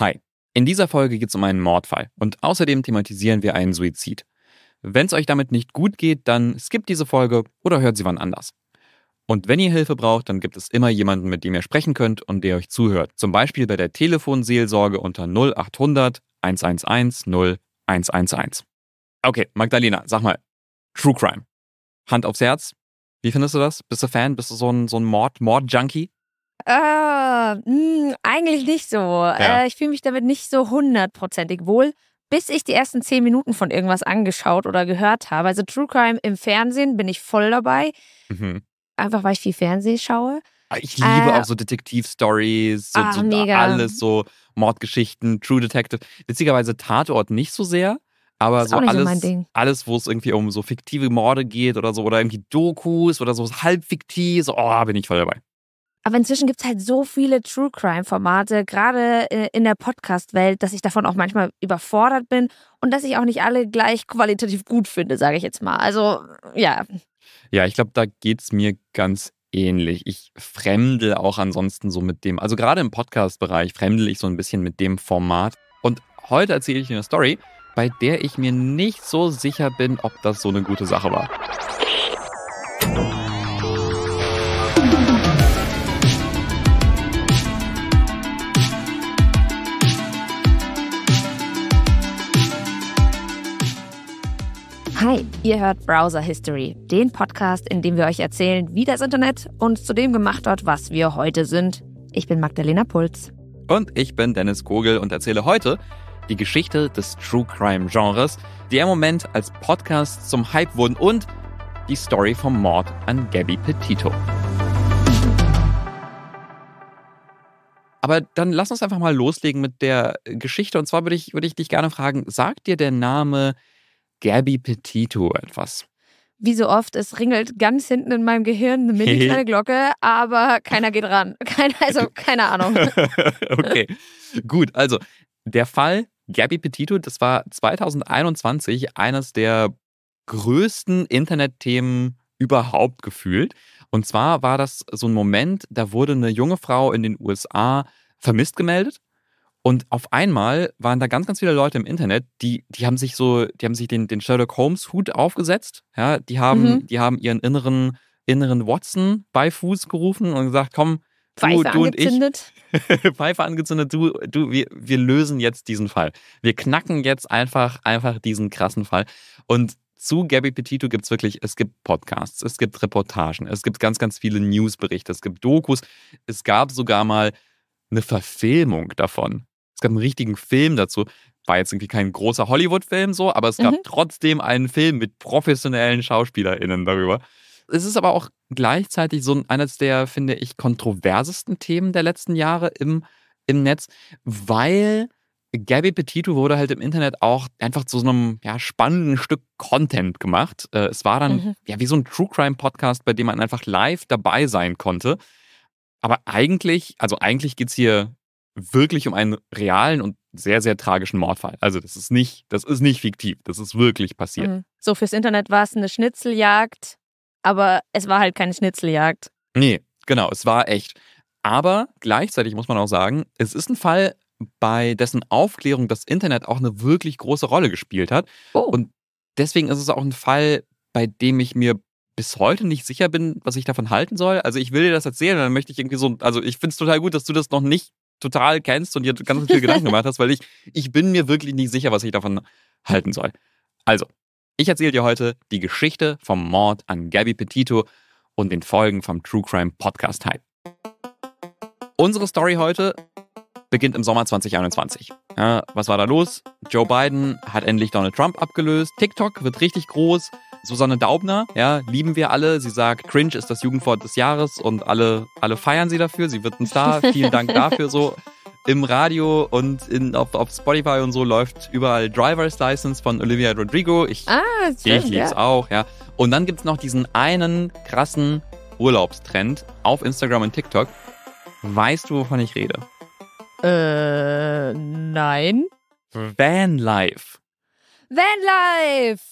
Hi, in dieser Folge geht es um einen Mordfall und außerdem thematisieren wir einen Suizid. Wenn es euch damit nicht gut geht, dann skippt diese Folge oder hört sie wann anders. Und wenn ihr Hilfe braucht, dann gibt es immer jemanden, mit dem ihr sprechen könnt und der euch zuhört. Zum Beispiel bei der Telefonseelsorge unter 0800 111 0111. Okay, Magdalena, sag mal, True Crime. Hand aufs Herz. Wie findest du das? Bist du Fan? Bist du so ein, so ein Mord, mord Äh, ah, mh, hm, eigentlich nicht so. Ja. Äh, ich fühle mich damit nicht so hundertprozentig wohl, bis ich die ersten zehn Minuten von irgendwas angeschaut oder gehört habe. Also True Crime im Fernsehen bin ich voll dabei. Mhm. Einfach weil ich viel Fernsehen schaue. Ah, ich liebe äh, auch so Detektiv-Stories so, ah, so mega. alles so Mordgeschichten, True Detective. Witzigerweise Tatort nicht so sehr, aber so alles, so alles, wo es irgendwie um so fiktive Morde geht oder so oder irgendwie Dokus oder so halb fiktiv, so oh, bin ich voll dabei. Aber inzwischen gibt es halt so viele True Crime-Formate, gerade äh, in der Podcast-Welt, dass ich davon auch manchmal überfordert bin und dass ich auch nicht alle gleich qualitativ gut finde, sage ich jetzt mal. Also ja. Ja, ich glaube, da geht es mir ganz ähnlich. Ich fremdel auch ansonsten so mit dem, also gerade im Podcast-Bereich fremdel ich so ein bisschen mit dem Format. Und heute erzähle ich eine Story, bei der ich mir nicht so sicher bin, ob das so eine gute Sache war. Hi, ihr hört Browser History, den Podcast, in dem wir euch erzählen, wie das Internet uns zu dem gemacht hat, was wir heute sind. Ich bin Magdalena Puls. Und ich bin Dennis Kogel und erzähle heute die Geschichte des True Crime Genres, die im Moment als Podcast zum Hype wurden und die Story vom Mord an Gabby Petito. Aber dann lass uns einfach mal loslegen mit der Geschichte. Und zwar würde ich, würde ich dich gerne fragen, sagt dir der Name Gabby Petito etwas. Wie so oft, es ringelt ganz hinten in meinem Gehirn eine mini kleine Glocke, aber keiner geht ran. Keiner, also keine Ahnung. okay, gut. Also der Fall Gabby Petito, das war 2021 eines der größten Internetthemen überhaupt gefühlt. Und zwar war das so ein Moment, da wurde eine junge Frau in den USA vermisst gemeldet und auf einmal waren da ganz, ganz viele Leute im Internet, die, die haben sich so, die haben sich den, den Sherlock Holmes Hut aufgesetzt. Ja, die haben, mhm. die haben ihren inneren, inneren Watson bei Fuß gerufen und gesagt, komm, du, Pfeife du angezündet. und ich. Pfeife angezündet, du, du, wir, wir lösen jetzt diesen Fall. Wir knacken jetzt einfach, einfach diesen krassen Fall. Und zu Gabby Petito gibt es wirklich, es gibt Podcasts, es gibt Reportagen, es gibt ganz, ganz viele Newsberichte, es gibt Dokus. Es gab sogar mal eine Verfilmung davon es gab einen richtigen Film dazu. War jetzt irgendwie kein großer Hollywood-Film so, aber es gab mhm. trotzdem einen Film mit professionellen SchauspielerInnen darüber. Es ist aber auch gleichzeitig so eines der, finde ich, kontroversesten Themen der letzten Jahre im, im Netz, weil Gabby Petito wurde halt im Internet auch einfach zu so einem ja, spannenden Stück Content gemacht. Äh, es war dann mhm. ja wie so ein True Crime Podcast, bei dem man einfach live dabei sein konnte. Aber eigentlich, also eigentlich geht es hier wirklich um einen realen und sehr, sehr tragischen Mordfall. Also das ist nicht, das ist nicht fiktiv, das ist wirklich passiert. Mhm. So, fürs Internet war es eine Schnitzeljagd, aber es war halt keine Schnitzeljagd. Nee, genau, es war echt. Aber gleichzeitig muss man auch sagen, es ist ein Fall, bei dessen Aufklärung das Internet auch eine wirklich große Rolle gespielt hat. Oh. Und deswegen ist es auch ein Fall, bei dem ich mir bis heute nicht sicher bin, was ich davon halten soll. Also ich will dir das erzählen, dann möchte ich irgendwie so, also ich finde es total gut, dass du das noch nicht total kennst und dir ganz viel Gedanken gemacht hast, weil ich, ich bin mir wirklich nicht sicher, was ich davon halten soll. Also, ich erzähle dir heute die Geschichte vom Mord an Gabby Petito und den Folgen vom True Crime Podcast Hype. Unsere Story heute beginnt im Sommer 2021. Ja, was war da los? Joe Biden hat endlich Donald Trump abgelöst. TikTok wird richtig groß. Susanne Daubner, ja, lieben wir alle. Sie sagt, Cringe ist das Jugendwort des Jahres und alle, alle feiern sie dafür. Sie wird ein Star. Vielen Dank dafür so. Im Radio und in, auf, auf Spotify und so läuft überall Driver's License von Olivia Rodrigo. Ich, ah, schön, ich lieb's ja. auch, ja. Und dann gibt's noch diesen einen krassen Urlaubstrend auf Instagram und TikTok. Weißt du, wovon ich rede? Äh, nein. Vanlife. Vanlife!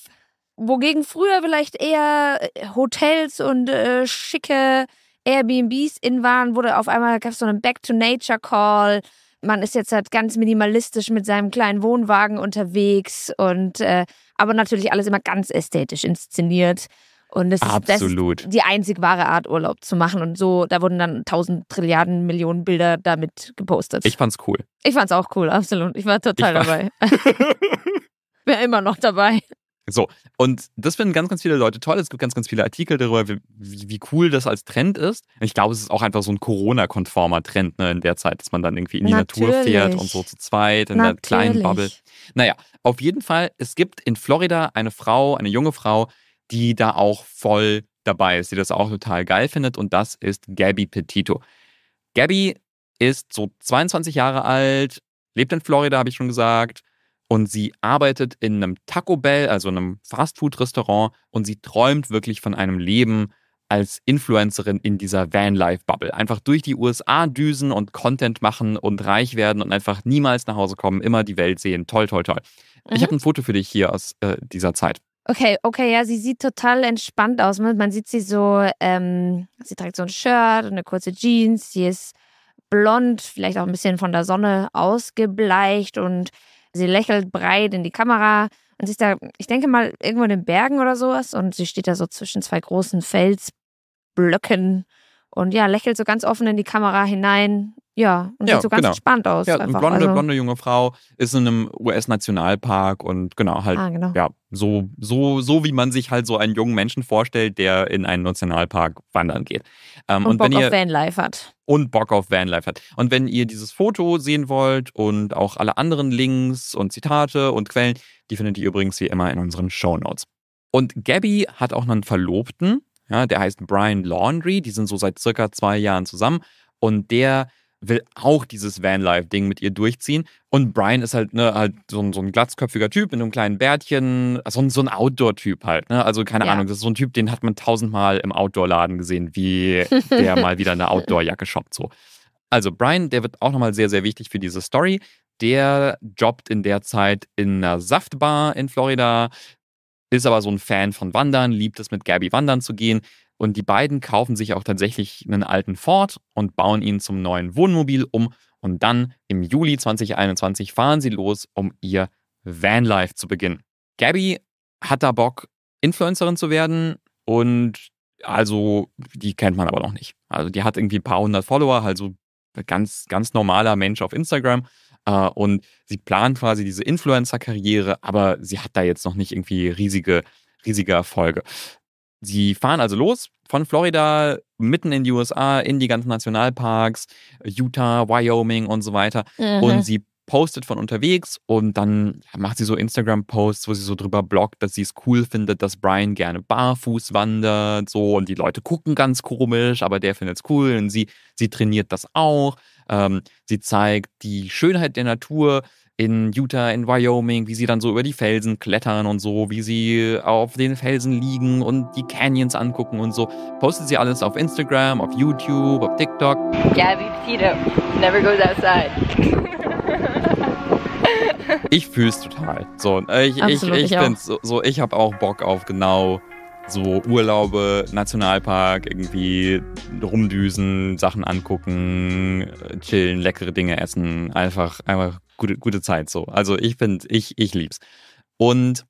Wogegen früher vielleicht eher äh, Hotels und äh, schicke Airbnbs in waren, wurde auf einmal gab so einen Back to Nature Call. Man ist jetzt halt ganz minimalistisch mit seinem kleinen Wohnwagen unterwegs und äh, aber natürlich alles immer ganz ästhetisch inszeniert. Und es Absolut. ist die einzig wahre Art, Urlaub zu machen. Und so, da wurden dann tausend Trilliarden Millionen Bilder damit gepostet. Ich fand's cool. Ich fand's auch cool, absolut. Ich war total ich war dabei. Wäre immer noch dabei. So, und das finden ganz, ganz viele Leute toll. Es gibt ganz, ganz viele Artikel darüber, wie, wie cool das als Trend ist. Ich glaube, es ist auch einfach so ein Corona-konformer Trend ne, in der Zeit, dass man dann irgendwie in die Natürlich. Natur fährt und so zu zweit in Natürlich. der kleinen Bubble. Naja, auf jeden Fall, es gibt in Florida eine Frau, eine junge Frau, die da auch voll dabei ist, die das auch total geil findet. Und das ist Gabby Petito. Gabby ist so 22 Jahre alt, lebt in Florida, habe ich schon gesagt. Und sie arbeitet in einem Taco Bell, also einem Fastfood-Restaurant. Und sie träumt wirklich von einem Leben als Influencerin in dieser vanlife bubble Einfach durch die USA düsen und Content machen und reich werden und einfach niemals nach Hause kommen, immer die Welt sehen. Toll, toll, toll. Mhm. Ich habe ein Foto für dich hier aus äh, dieser Zeit. Okay, okay, ja, sie sieht total entspannt aus. Man sieht sie so, ähm, sie trägt so ein Shirt und eine kurze Jeans. Sie ist blond, vielleicht auch ein bisschen von der Sonne ausgebleicht und sie lächelt breit in die Kamera. Und sie ist da, ich denke mal, irgendwo in den Bergen oder sowas. Und sie steht da so zwischen zwei großen Felsblöcken und ja, lächelt so ganz offen in die Kamera hinein. Ja, und ja, sieht so ganz genau. entspannt aus. Ja, eine blonde, also. blonde junge Frau ist in einem US-Nationalpark und genau, halt, ah, genau. ja, so, so, so wie man sich halt so einen jungen Menschen vorstellt, der in einen Nationalpark wandern geht. Ähm, und, und Bock wenn ihr, auf Vanlife hat. Und Bock auf Vanlife hat. Und wenn ihr dieses Foto sehen wollt und auch alle anderen Links und Zitate und Quellen, die findet ihr übrigens wie immer in unseren Show Notes. Und Gabby hat auch einen Verlobten, ja, der heißt Brian Laundry, die sind so seit circa zwei Jahren zusammen und der will auch dieses Vanlife-Ding mit ihr durchziehen. Und Brian ist halt, ne, halt so ein, so ein glatzköpfiger Typ mit einem kleinen Bärtchen, so ein, so ein Outdoor-Typ halt, ne? Also keine ja. Ahnung, das ist so ein Typ, den hat man tausendmal im Outdoor-Laden gesehen, wie der mal wieder eine Outdoor-Jacke shoppt, so. Also Brian, der wird auch nochmal sehr, sehr wichtig für diese Story. Der jobbt in der Zeit in einer Saftbar in Florida, ist aber so ein Fan von Wandern, liebt es mit Gabby wandern zu gehen, und die beiden kaufen sich auch tatsächlich einen alten Ford und bauen ihn zum neuen Wohnmobil um. Und dann im Juli 2021 fahren sie los, um ihr Vanlife zu beginnen. Gabby hat da Bock, Influencerin zu werden und also, die kennt man aber noch nicht. Also, die hat irgendwie ein paar hundert Follower, also ganz, ganz normaler Mensch auf Instagram. Äh, und sie plant quasi diese Influencer-Karriere, aber sie hat da jetzt noch nicht irgendwie riesige, riesige Erfolge. Sie fahren also los von Florida mitten in die USA, in die ganzen Nationalparks, Utah, Wyoming und so weiter. Mhm. Und sie postet von unterwegs und dann macht sie so Instagram-Posts, wo sie so drüber bloggt, dass sie es cool findet, dass Brian gerne barfuß wandert, so und die Leute gucken ganz komisch, aber der findet es cool und sie, sie trainiert das auch. Ähm, sie zeigt die Schönheit der Natur, in Utah, in Wyoming, wie sie dann so über die Felsen klettern und so, wie sie auf den Felsen liegen und die Canyons angucken und so. Postet sie alles auf Instagram, auf YouTube, auf TikTok. Gabby Petito never goes outside. ich fühl's total. So, ich, Absolut, ich, ich, ich so, so ich habe auch Bock auf genau so Urlaube, Nationalpark, irgendwie rumdüsen, Sachen angucken, chillen, leckere Dinge essen, einfach, einfach gute, gute Zeit so. Also ich finde, ich, ich es. Und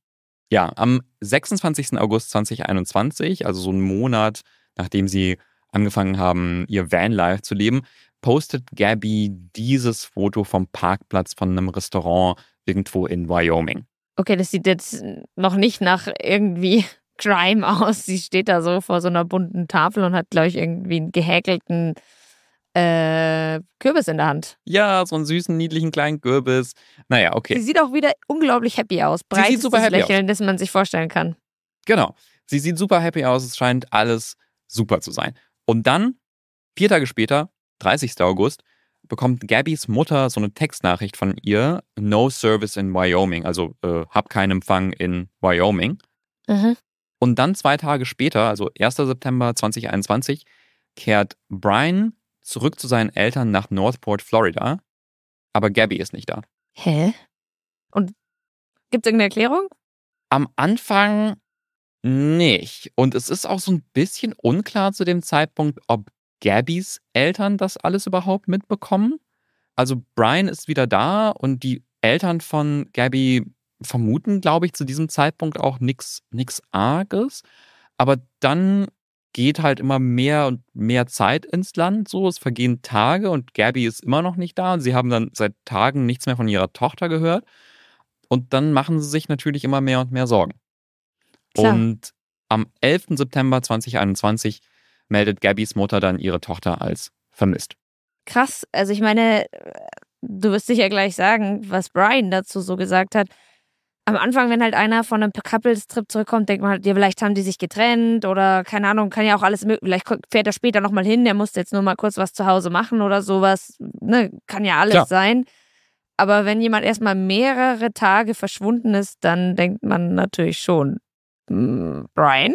ja, am 26. August 2021, also so einen Monat, nachdem sie angefangen haben, ihr Vanlife zu leben, postet Gabby dieses Foto vom Parkplatz von einem Restaurant irgendwo in Wyoming. Okay, das sieht jetzt noch nicht nach irgendwie Crime aus. Sie steht da so vor so einer bunten Tafel und hat, glaube ich, irgendwie einen gehäkelten äh, Kürbis in der Hand. Ja, so einen süßen, niedlichen kleinen Kürbis. Naja, okay. Sie sieht auch wieder unglaublich happy aus. Breit Sie sieht super happy Lächeln, aus. das man sich vorstellen kann. Genau. Sie sieht super happy aus. Es scheint alles super zu sein. Und dann, vier Tage später, 30. August, bekommt Gabbys Mutter so eine Textnachricht von ihr: No service in Wyoming. Also, äh, hab keinen Empfang in Wyoming. Mhm. Und dann zwei Tage später, also 1. September 2021, kehrt Brian zurück zu seinen Eltern nach Northport, Florida. Aber Gabby ist nicht da. Hä? Und gibt es irgendeine Erklärung? Am Anfang nicht. Und es ist auch so ein bisschen unklar zu dem Zeitpunkt, ob Gabbys Eltern das alles überhaupt mitbekommen. Also Brian ist wieder da und die Eltern von Gabby vermuten, glaube ich, zu diesem Zeitpunkt auch nichts Arges. Aber dann geht halt immer mehr und mehr Zeit ins Land. So, es vergehen Tage und Gabby ist immer noch nicht da und sie haben dann seit Tagen nichts mehr von ihrer Tochter gehört. Und dann machen sie sich natürlich immer mehr und mehr Sorgen. Klar. Und am 11. September 2021 meldet Gabbys Mutter dann ihre Tochter als vermisst. Krass, also ich meine, du wirst sicher gleich sagen, was Brian dazu so gesagt hat am Anfang, wenn halt einer von einem Couples-Trip zurückkommt, denkt man halt, ja, vielleicht haben die sich getrennt oder keine Ahnung, kann ja auch alles möglich. Vielleicht fährt er später nochmal hin, der musste jetzt nur mal kurz was zu Hause machen oder sowas. Ne, kann ja alles Klar. sein. Aber wenn jemand erstmal mehrere Tage verschwunden ist, dann denkt man natürlich schon, hm, Brian,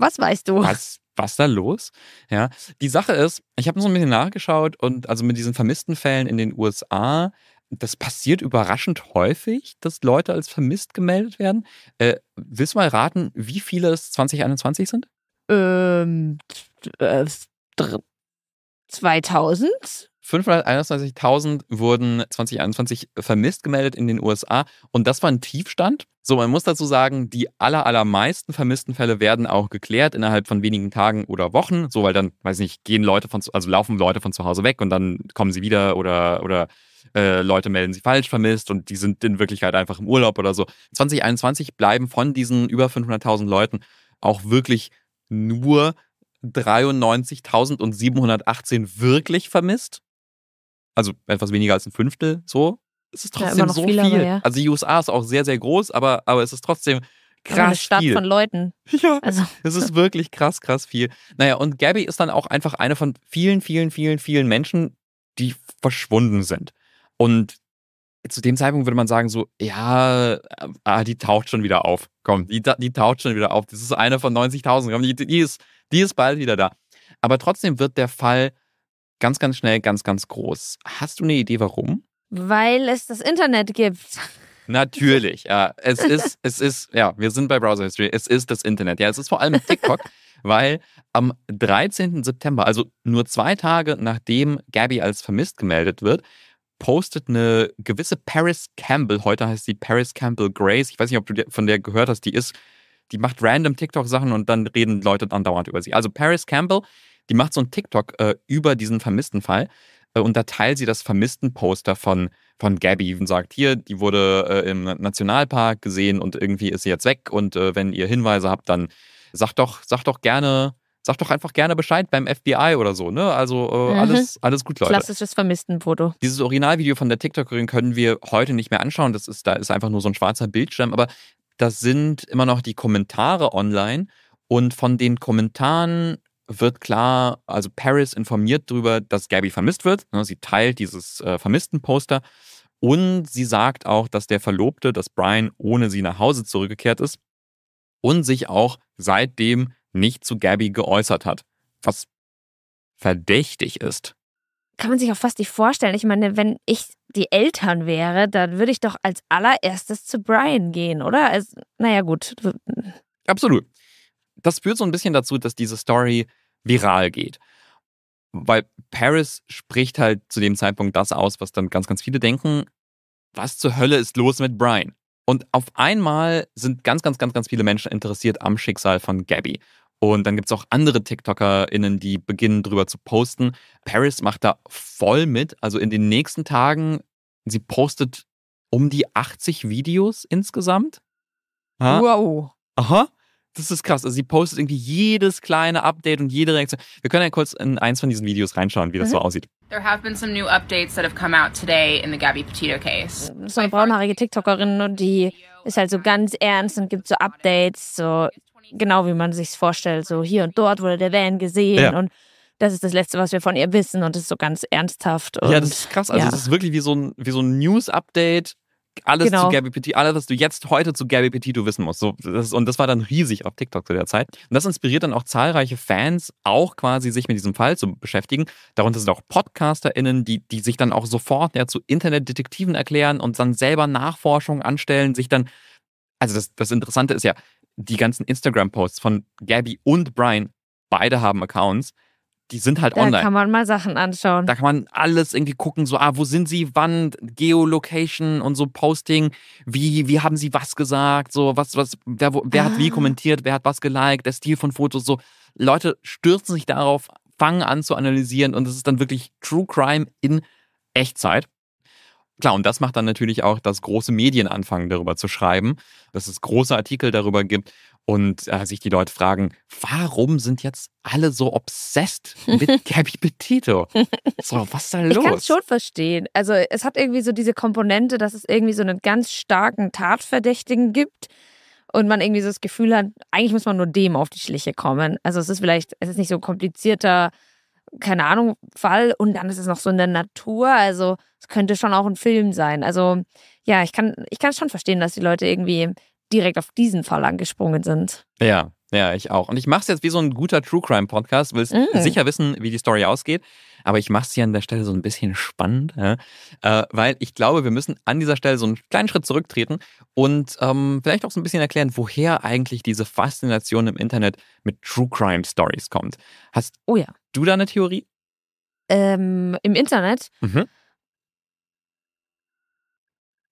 was weißt du? Was, was da los? Ja, die Sache ist, ich habe so ein bisschen nachgeschaut und also mit diesen vermissten Fällen in den USA das passiert überraschend häufig, dass Leute als vermisst gemeldet werden. Äh, willst du mal raten, wie viele es 2021 sind? Ähm, äh, 2000? 521.000 wurden 2021 vermisst gemeldet in den USA und das war ein Tiefstand. So, man muss dazu sagen, die aller, allermeisten vermissten Fälle werden auch geklärt innerhalb von wenigen Tagen oder Wochen, so weil dann, weiß nicht, gehen Leute von, also laufen Leute von zu Hause weg und dann kommen sie wieder oder, oder äh, Leute melden sie falsch vermisst und die sind in Wirklichkeit halt einfach im Urlaub oder so. 2021 bleiben von diesen über 500.000 Leuten auch wirklich nur 93.718 wirklich vermisst. Also etwas weniger als ein Fünftel so. Es ist trotzdem ja, so viel. viel. Ja. Also die USA ist auch sehr, sehr groß, aber, aber es ist trotzdem krass eine Stadt viel. von Leuten. Ja, also. es ist wirklich krass, krass viel. Naja, und Gabby ist dann auch einfach eine von vielen, vielen, vielen, vielen Menschen, die verschwunden sind. Und zu dem Zeitpunkt würde man sagen, so, ja, äh, ah, die taucht schon wieder auf. Komm, die, die taucht schon wieder auf. Das ist eine von 90.000. Komm, die, die, ist, die ist bald wieder da. Aber trotzdem wird der Fall ganz, ganz schnell ganz, ganz groß. Hast du eine Idee, warum? Weil es das Internet gibt. Natürlich, ja. Es ist, es ist, ja, wir sind bei Browser History. Es ist das Internet. Ja, es ist vor allem TikTok, weil am 13. September, also nur zwei Tage nachdem Gabby als vermisst gemeldet wird, postet eine gewisse Paris Campbell, heute heißt sie Paris Campbell Grace, ich weiß nicht, ob du von der gehört hast, die ist, die macht random TikTok-Sachen und dann reden Leute andauernd über sie. Also Paris Campbell, die macht so ein TikTok äh, über diesen vermissten Fall äh, und da teilt sie das vermissten Poster von, von Gabby und sagt, hier, die wurde äh, im Nationalpark gesehen und irgendwie ist sie jetzt weg und äh, wenn ihr Hinweise habt, dann sagt doch, sagt doch gerne sag doch einfach gerne Bescheid beim FBI oder so, ne? Also äh, mhm. alles, alles gut, Leute. Klassisches Vermisstenfoto. Dieses Originalvideo von der TikTokerin können wir heute nicht mehr anschauen. Das ist, da ist einfach nur so ein schwarzer Bildschirm, aber das sind immer noch die Kommentare online. Und von den Kommentaren wird klar, also Paris informiert darüber, dass Gabby vermisst wird. Ne, sie teilt dieses äh, Vermissten-Poster. Und sie sagt auch, dass der Verlobte, dass Brian ohne sie nach Hause zurückgekehrt ist und sich auch seitdem nicht zu Gabby geäußert hat, was verdächtig ist. Kann man sich auch fast nicht vorstellen. Ich meine, wenn ich die Eltern wäre, dann würde ich doch als allererstes zu Brian gehen, oder? Also, naja, gut. Absolut. Das führt so ein bisschen dazu, dass diese Story viral geht. Weil Paris spricht halt zu dem Zeitpunkt das aus, was dann ganz, ganz viele denken. Was zur Hölle ist los mit Brian? Und auf einmal sind ganz, ganz, ganz, ganz viele Menschen interessiert am Schicksal von Gabby. Und dann gibt es auch andere TikTokerInnen, die beginnen drüber zu posten. Paris macht da voll mit. Also in den nächsten Tagen, sie postet um die 80 Videos insgesamt. Ha? Wow. Aha. Das ist krass. Also sie postet irgendwie jedes kleine Update und jede Reaktion. Wir können ja kurz in eins von diesen Videos reinschauen, wie das mhm. so aussieht. There have been some new updates that have come out today in the Gabby Petito case. So eine braunhaarige TikTokerin, die ist halt so ganz ernst und gibt so Updates, so genau wie man sich vorstellt, so hier und dort wurde der Van gesehen ja. und das ist das Letzte, was wir von ihr wissen und das ist so ganz ernsthaft. Und, ja, das ist krass. Also ja. das ist wirklich wie so ein, wie so ein News-Update. Alles genau. zu Gabby Petit, alles, was du jetzt heute zu Gabby Petito wissen musst. So, das, und das war dann riesig auf TikTok zu der Zeit. Und das inspiriert dann auch zahlreiche Fans, auch quasi sich mit diesem Fall zu beschäftigen. Darunter sind auch PodcasterInnen, die, die sich dann auch sofort ja, zu Internetdetektiven erklären und dann selber Nachforschungen anstellen, sich dann also das, das Interessante ist ja, die ganzen Instagram-Posts von Gabby und Brian, beide haben Accounts, die sind halt da online. Da kann man mal Sachen anschauen. Da kann man alles irgendwie gucken, so, ah, wo sind sie, wann, Geolocation und so Posting, wie, wie haben sie was gesagt, so, was, was, wer, wer ah. hat wie ah. kommentiert, wer hat was geliked, der Stil von Fotos, so. Leute stürzen sich darauf, fangen an zu analysieren und es ist dann wirklich True Crime in Echtzeit. Klar, und das macht dann natürlich auch, dass große Medien anfangen, darüber zu schreiben, dass es große Artikel darüber gibt und äh, sich die Leute fragen, warum sind jetzt alle so obsessed mit Gabby Petito? So, was ist da los? Ich kann es schon verstehen. Also, es hat irgendwie so diese Komponente, dass es irgendwie so einen ganz starken Tatverdächtigen gibt und man irgendwie so das Gefühl hat, eigentlich muss man nur dem auf die Schliche kommen. Also, es ist vielleicht, es ist nicht so ein komplizierter keine Ahnung, Fall und dann ist es noch so in der Natur. Also es könnte schon auch ein Film sein. Also ja, ich kann, ich kann schon verstehen, dass die Leute irgendwie direkt auf diesen Fall angesprungen sind. Ja, ja, ich auch. Und ich mache es jetzt wie so ein guter True Crime Podcast. Willst mm. sicher wissen, wie die Story ausgeht. Aber ich mache es hier an der Stelle so ein bisschen spannend, ja? äh, weil ich glaube, wir müssen an dieser Stelle so einen kleinen Schritt zurücktreten und ähm, vielleicht auch so ein bisschen erklären, woher eigentlich diese Faszination im Internet mit True Crime Stories kommt. Hast, oh ja du da eine Theorie? Ähm, Im Internet? Mhm.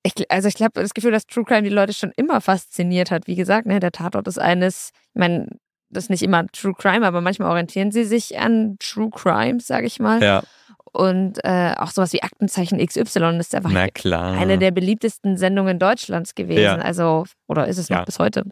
Ich, also ich habe das Gefühl, dass True Crime die Leute schon immer fasziniert hat. Wie gesagt, ne, der Tatort ist eines, ich meine, das ist nicht immer True Crime, aber manchmal orientieren sie sich an True Crime, sage ich mal. Ja. Und äh, auch sowas wie Aktenzeichen XY ist einfach eine der beliebtesten Sendungen Deutschlands gewesen. Ja. Also, oder ist es noch ja. bis heute?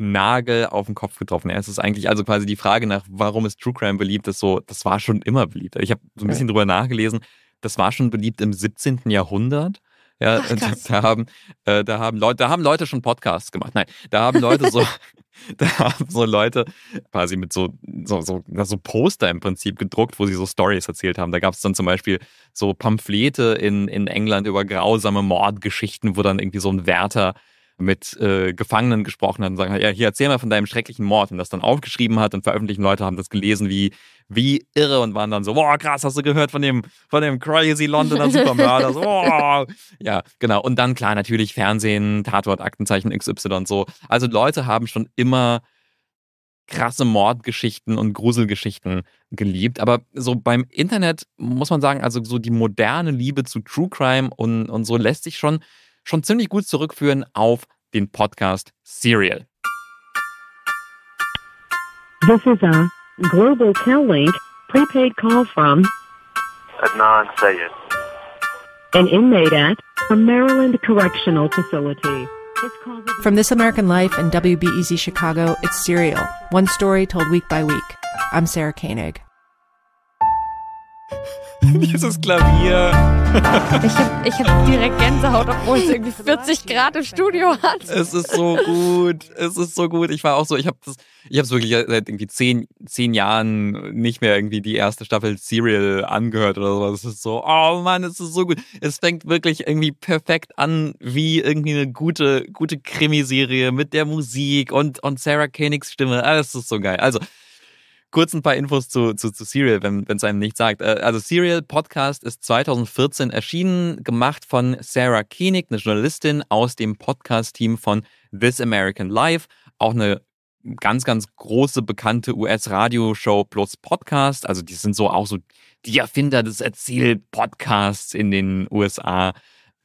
Nagel auf den Kopf getroffen. es ist eigentlich also quasi die Frage nach, warum ist True Crime beliebt, ist so, das war schon immer beliebt. Ich habe so ein bisschen okay. drüber nachgelesen, das war schon beliebt im 17. Jahrhundert. Ja, Ach, äh, da, da, haben, äh, da, haben Leute, da haben Leute schon Podcasts gemacht. Nein, da haben Leute so, da haben so Leute quasi mit so, so, so, so Poster im Prinzip gedruckt, wo sie so Stories erzählt haben. Da gab es dann zum Beispiel so Pamphlete in, in England über grausame Mordgeschichten, wo dann irgendwie so ein Wärter mit äh, Gefangenen gesprochen hat und sagt, ja, hier erzähl mal von deinem schrecklichen Mord und das dann aufgeschrieben hat und veröffentlichen Leute haben das gelesen wie, wie irre und waren dann so, boah, krass, hast du gehört von dem, von dem crazy Londoner Supermörder? so, Ja, genau. Und dann klar, natürlich Fernsehen, Tatort, Aktenzeichen XY und so. Also Leute haben schon immer krasse Mordgeschichten und Gruselgeschichten geliebt. Aber so beim Internet muss man sagen, also so die moderne Liebe zu True Crime und, und so lässt sich schon schon ziemlich gut zurückführen auf den Podcast Serial. This is a Global link, prepaid call from Adnan Sayed, an inmate at a Maryland Correctional Facility. From This American Life and WBEZ Chicago, it's Serial, one story told week by week. I'm Sarah Koenig. Dieses Klavier. Ich habe ich hab direkt Gänsehaut, obwohl es irgendwie 40 also Grad im Studio hat. Es ist so gut. Es ist so gut. Ich war auch so, ich habe es wirklich seit irgendwie zehn, zehn Jahren nicht mehr irgendwie die erste Staffel Serial angehört oder sowas. Es ist so, oh Mann, es ist so gut. Es fängt wirklich irgendwie perfekt an, wie irgendwie eine gute, gute Krimiserie mit der Musik und, und Sarah Koenigs Stimme. Alles ist so geil. Also, kurz ein paar Infos zu, zu, zu Serial, wenn es einem nicht sagt. Äh, also Serial Podcast ist 2014 erschienen, gemacht von Sarah Koenig, eine Journalistin aus dem Podcast-Team von This American Life. Auch eine ganz, ganz große, bekannte US-Radioshow plus Podcast. Also die sind so auch so die Erfinder des Erzähl-Podcasts in den USA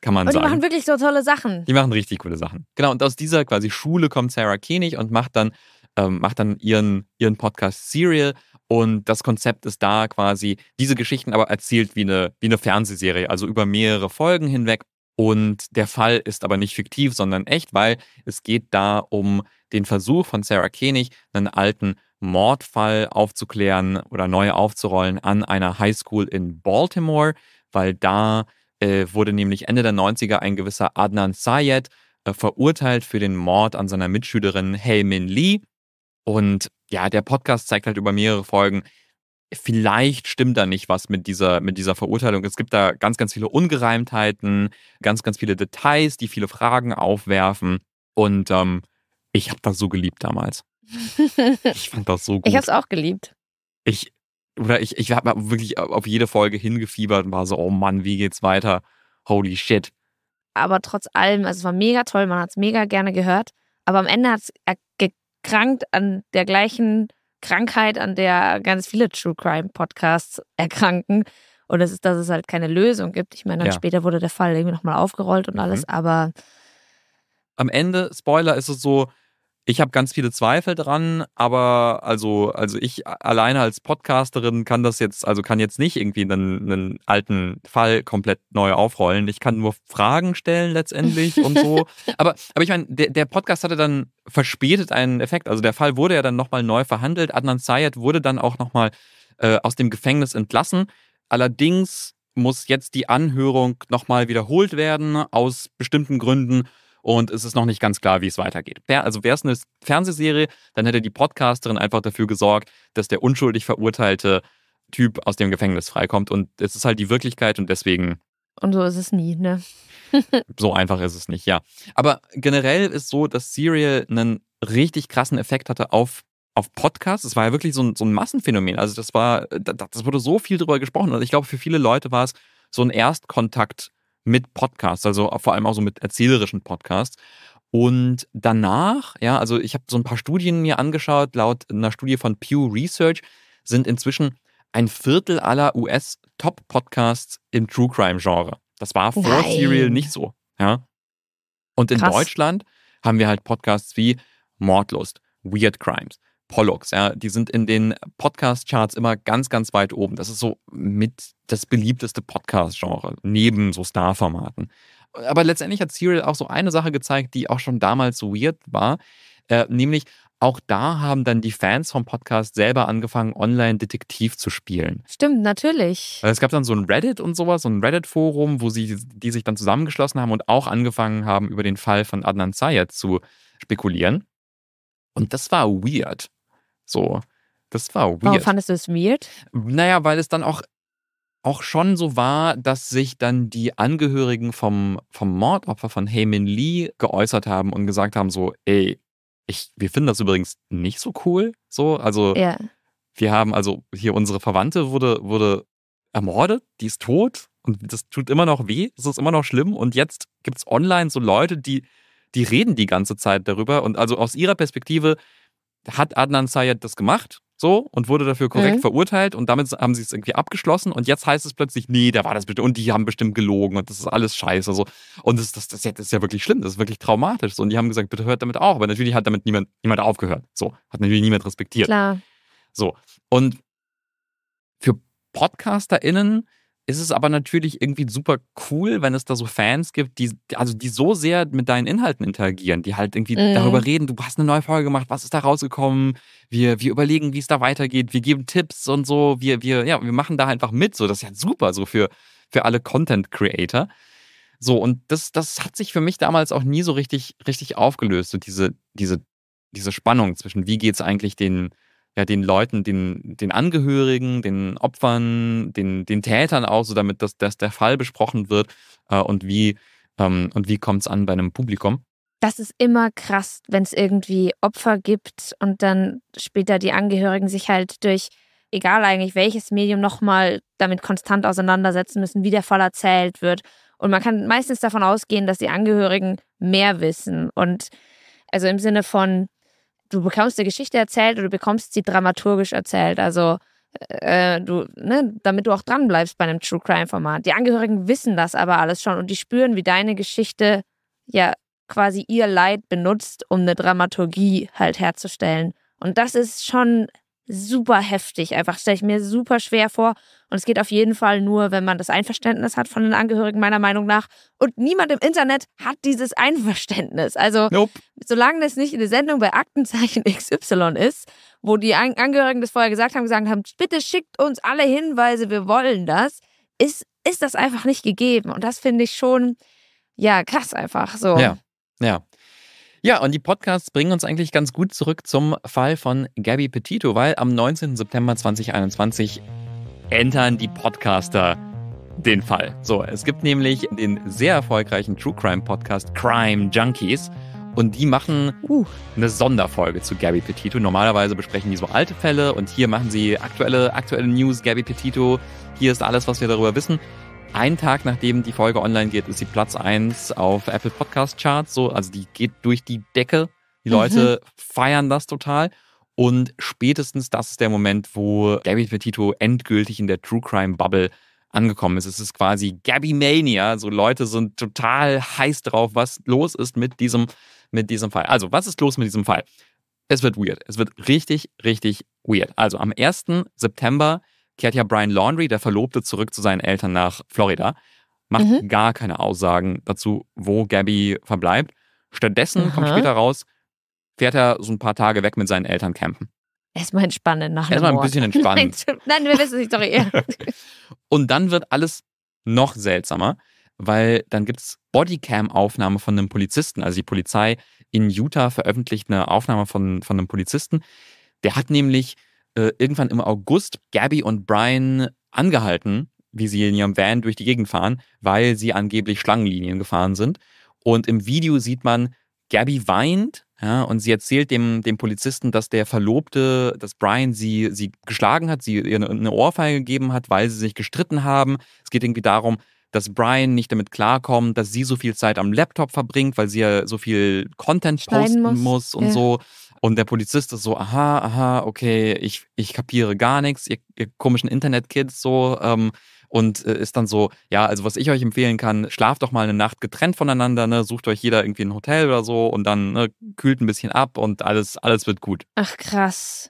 kann man und sagen. Die machen wirklich so tolle Sachen. Die machen richtig coole Sachen. Genau, und aus dieser quasi Schule kommt Sarah Koenig und macht dann ähm, macht dann ihren, ihren Podcast Serial und das Konzept ist da quasi diese Geschichten aber erzählt wie eine, wie eine Fernsehserie, also über mehrere Folgen hinweg. Und der Fall ist aber nicht fiktiv, sondern echt, weil es geht da um den Versuch von Sarah Koenig, einen alten Mordfall aufzuklären oder neu aufzurollen an einer Highschool in Baltimore, weil da äh, wurde nämlich Ende der 90er ein gewisser Adnan Sayed äh, verurteilt für den Mord an seiner Mitschülerin Heymin Lee. Und ja, der Podcast zeigt halt über mehrere Folgen, vielleicht stimmt da nicht was mit dieser, mit dieser Verurteilung. Es gibt da ganz, ganz viele Ungereimtheiten, ganz, ganz viele Details, die viele Fragen aufwerfen. Und ähm, ich habe das so geliebt damals. ich fand das so gut. Ich habe auch geliebt. Ich, oder ich, ich habe wirklich auf jede Folge hingefiebert und war so, oh Mann, wie geht's weiter? Holy shit. Aber trotz allem, also es war mega toll, man hat es mega gerne gehört. Aber am Ende hat es erkrankt an der gleichen Krankheit, an der ganz viele True Crime Podcasts erkranken. Und es ist, dass es halt keine Lösung gibt. Ich meine, dann ja. später wurde der Fall irgendwie nochmal aufgerollt und mhm. alles, aber. Am Ende, Spoiler, ist es so, ich habe ganz viele Zweifel dran, aber also, also ich alleine als Podcasterin kann das jetzt, also kann jetzt nicht irgendwie einen, einen alten Fall komplett neu aufrollen. Ich kann nur Fragen stellen letztendlich und so. Aber, aber ich meine, der, der Podcast hatte dann verspätet einen Effekt. Also der Fall wurde ja dann nochmal neu verhandelt. Adnan Sayed wurde dann auch nochmal äh, aus dem Gefängnis entlassen. Allerdings muss jetzt die Anhörung nochmal wiederholt werden aus bestimmten Gründen und es ist noch nicht ganz klar, wie es weitergeht. Also wäre es eine Fernsehserie, dann hätte die Podcasterin einfach dafür gesorgt, dass der unschuldig verurteilte Typ aus dem Gefängnis freikommt und es ist halt die Wirklichkeit und deswegen. Und so ist es nie, ne? so einfach ist es nicht, ja. Aber generell ist so, dass Serial einen richtig krassen Effekt hatte auf auf Podcasts, es war ja wirklich so ein, so ein Massenphänomen. Also das war, das, wurde so viel drüber gesprochen. Und ich glaube, für viele Leute war es so ein Erstkontakt mit Podcasts, also vor allem auch so mit erzählerischen Podcasts. Und danach, ja, also ich habe so ein paar Studien mir angeschaut, laut einer Studie von Pew Research sind inzwischen ein Viertel aller US-Top-Podcasts im True Crime-Genre. Das war vor Nein. Serial nicht so. Ja? Und in Krass. Deutschland haben wir halt Podcasts wie Mordlust, Weird Crimes, Pollux. Ja, die sind in den Podcast-Charts immer ganz, ganz weit oben. Das ist so mit das beliebteste Podcast-Genre, neben so Star-Formaten. Aber letztendlich hat Serial auch so eine Sache gezeigt, die auch schon damals so weird war, äh, nämlich auch da haben dann die Fans vom Podcast selber angefangen, online Detektiv zu spielen. Stimmt, natürlich. Es gab dann so ein Reddit und sowas, so ein Reddit-Forum, wo sie, die sich dann zusammengeschlossen haben und auch angefangen haben, über den Fall von Adnan Sayed zu spekulieren. Und das war weird. So. Das war weird. Warum fandest du es weird? Naja, weil es dann auch, auch schon so war, dass sich dann die Angehörigen vom, vom Mordopfer von Heyman Lee geäußert haben und gesagt haben: so, ey, ich, wir finden das übrigens nicht so cool. So, also ja. wir haben, also hier unsere Verwandte wurde, wurde ermordet, die ist tot und das tut immer noch weh, das ist immer noch schlimm. Und jetzt gibt es online so Leute, die, die reden die ganze Zeit darüber. Und also aus ihrer Perspektive hat Adnan Sayed das gemacht, so und wurde dafür korrekt mhm. verurteilt und damit haben sie es irgendwie abgeschlossen und jetzt heißt es plötzlich, nee, da war das bestimmt, und die haben bestimmt gelogen und das ist alles scheiße so und das, das, das, das ist ja wirklich schlimm, das ist wirklich traumatisch so. und die haben gesagt, bitte hört damit auf, aber natürlich hat damit niemand, niemand aufgehört, so, hat natürlich niemand respektiert. Klar. So und für PodcasterInnen ist es aber natürlich irgendwie super cool, wenn es da so Fans gibt, die, also die so sehr mit deinen Inhalten interagieren, die halt irgendwie mhm. darüber reden, du hast eine neue Folge gemacht, was ist da rausgekommen, wir, wir überlegen, wie es da weitergeht, wir geben Tipps und so, wir, wir, ja, wir machen da einfach mit. So, das ist ja super, so für, für alle Content-Creator. So, und das, das hat sich für mich damals auch nie so richtig, richtig aufgelöst, so diese, diese, diese Spannung zwischen, wie geht es eigentlich den, ja, den Leuten, den, den Angehörigen, den Opfern, den, den Tätern auch, so damit dass, dass der Fall besprochen wird äh, und wie, ähm, und wie kommt es an bei einem Publikum. Das ist immer krass, wenn es irgendwie Opfer gibt und dann später die Angehörigen sich halt durch, egal eigentlich welches Medium, nochmal damit konstant auseinandersetzen müssen, wie der Fall erzählt wird. Und man kann meistens davon ausgehen, dass die Angehörigen mehr wissen. Und also im Sinne von, du bekommst eine Geschichte erzählt oder du bekommst sie dramaturgisch erzählt. Also äh, du, ne, damit du auch dran bleibst bei einem True Crime Format. Die Angehörigen wissen das aber alles schon und die spüren, wie deine Geschichte ja quasi ihr Leid benutzt, um eine Dramaturgie halt herzustellen. Und das ist schon super heftig. Einfach stelle ich mir super schwer vor. Und es geht auf jeden Fall nur, wenn man das Einverständnis hat von den Angehörigen, meiner Meinung nach. Und niemand im Internet hat dieses Einverständnis. Also, nope. solange es nicht in der Sendung bei Aktenzeichen XY ist, wo die Angehörigen das vorher gesagt haben, gesagt haben, bitte schickt uns alle Hinweise, wir wollen das, ist, ist das einfach nicht gegeben. Und das finde ich schon, ja, krass einfach so. Ja, ja. Ja, und die Podcasts bringen uns eigentlich ganz gut zurück zum Fall von Gabby Petito, weil am 19. September 2021 entern die Podcaster den Fall. So, es gibt nämlich den sehr erfolgreichen True Crime Podcast Crime Junkies. Und die machen uh, eine Sonderfolge zu Gabby Petito. Normalerweise besprechen die so alte Fälle und hier machen sie aktuelle, aktuelle News, Gabby Petito. Hier ist alles, was wir darüber wissen einen Tag nachdem die Folge online geht, ist sie Platz 1 auf Apple Podcast Charts. So, also die geht durch die Decke. Die mhm. Leute mhm. feiern das total. Und spätestens das ist der Moment, wo Gabby Petito endgültig in der True Crime Bubble angekommen ist. Es ist quasi Gabby Mania. So Leute sind total heiß drauf, was los ist mit diesem, mit diesem Fall. Also, was ist los mit diesem Fall? Es wird weird. Es wird richtig, richtig weird. Also, am 1. September kehrt ja Brian Laundrie, der Verlobte, zurück zu seinen Eltern nach Florida, macht mhm. gar keine Aussagen dazu, wo Gabby verbleibt. Stattdessen Aha. kommt später raus, fährt er so ein paar Tage weg mit seinen Eltern campen. Erstmal entspannen nach Erstmal ein bisschen entspannen. Nein, wir wissen es, nicht, sorry. Und dann wird alles noch seltsamer, weil dann gibt es Bodycam-Aufnahme von einem Polizisten. Also die Polizei in Utah veröffentlicht eine Aufnahme von, von einem Polizisten. Der hat nämlich äh, irgendwann im August Gabby und Brian angehalten, wie sie in ihrem Van durch die Gegend fahren, weil sie angeblich Schlangenlinien gefahren sind. Und im Video sieht man, Gabby weint ja, und sie erzählt dem, dem Polizisten, dass der Verlobte, dass Brian sie, sie geschlagen hat, sie ihr eine Ohrfeige gegeben hat, weil sie sich gestritten haben. Es geht irgendwie darum, dass Brian nicht damit klarkommt, dass sie so viel Zeit am Laptop verbringt, weil sie ja so viel Content Schneiden posten muss, muss und ja. so. Und der Polizist ist so, aha, aha, okay, ich, ich kapiere gar nichts, ihr, ihr komischen Internetkids so. Ähm, und äh, ist dann so, ja, also was ich euch empfehlen kann, schlaft doch mal eine Nacht getrennt voneinander, ne, sucht euch jeder irgendwie ein Hotel oder so und dann ne, kühlt ein bisschen ab und alles, alles wird gut. Ach krass.